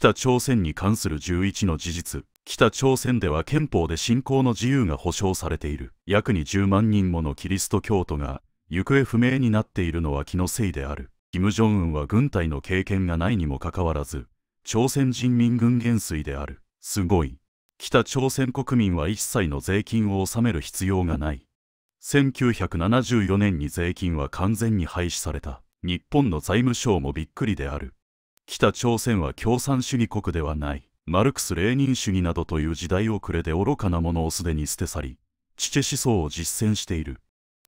北朝鮮に関する11の事実北朝鮮では憲法で信仰の自由が保障されている約に10万人ものキリスト教徒が行方不明になっているのは気のせいである金正恩は軍隊の経験がないにもかかわらず朝鮮人民軍元帥であるすごい北朝鮮国民は一切の税金を納める必要がない1974年に税金は完全に廃止された日本の財務省もびっくりである北朝鮮は共産主義国ではないマルクス・レーニン主義などという時代遅れで愚かなものをすでに捨て去り父思想を実践している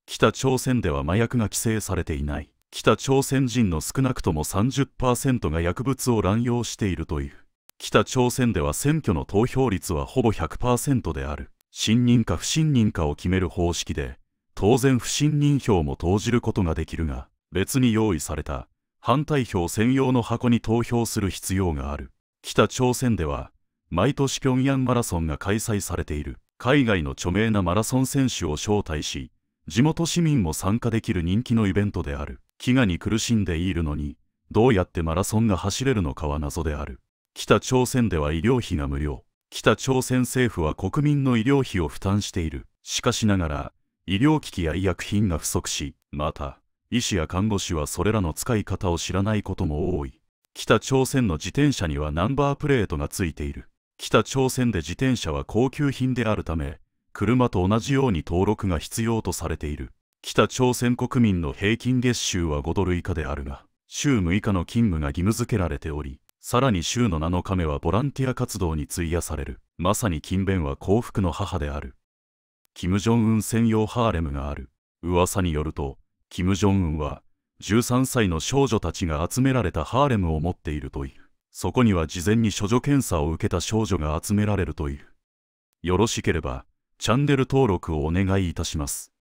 北朝鮮では麻薬が規制されていない北朝鮮人の少なくとも30%が薬物を乱用しているという北朝鮮では選挙の投票率はほぼ100%である信任か不信任かを決める方式で当然不信任票も投じることができるが別に用意された反対票専用の箱に投票する必要がある北朝鮮では毎年平壌マラソンが開催されている海外の著名なマラソン選手を招待し地元市民も参加できる人気のイベントである飢餓に苦しんでいるのにどうやってマラソンが走れるのかは謎である北朝鮮では医療費が無料北朝鮮政府は国民の医療費を負担しているしかしながら医療機器や医薬品が不足しまた医師や看護師はそれらの使い方を知らないことも多い北朝鮮の自転車にはナンバープレートがついている北朝鮮で自転車は高級品であるため車と同じように登録が必要とされている北朝鮮国民の平均月収は5ドル以下であるが週6日の勤務が義務付けられておりさらに週の7日目はボランティア活動に費やされるまさに勤勉は幸福の母である金正恩専用ハーレムがある噂によると金正恩は13歳の少女たちが集められたハーレムを持っているというそこには事前に処女検査を受けた少女が集められるというよろしければチャンネル登録をお願いいたします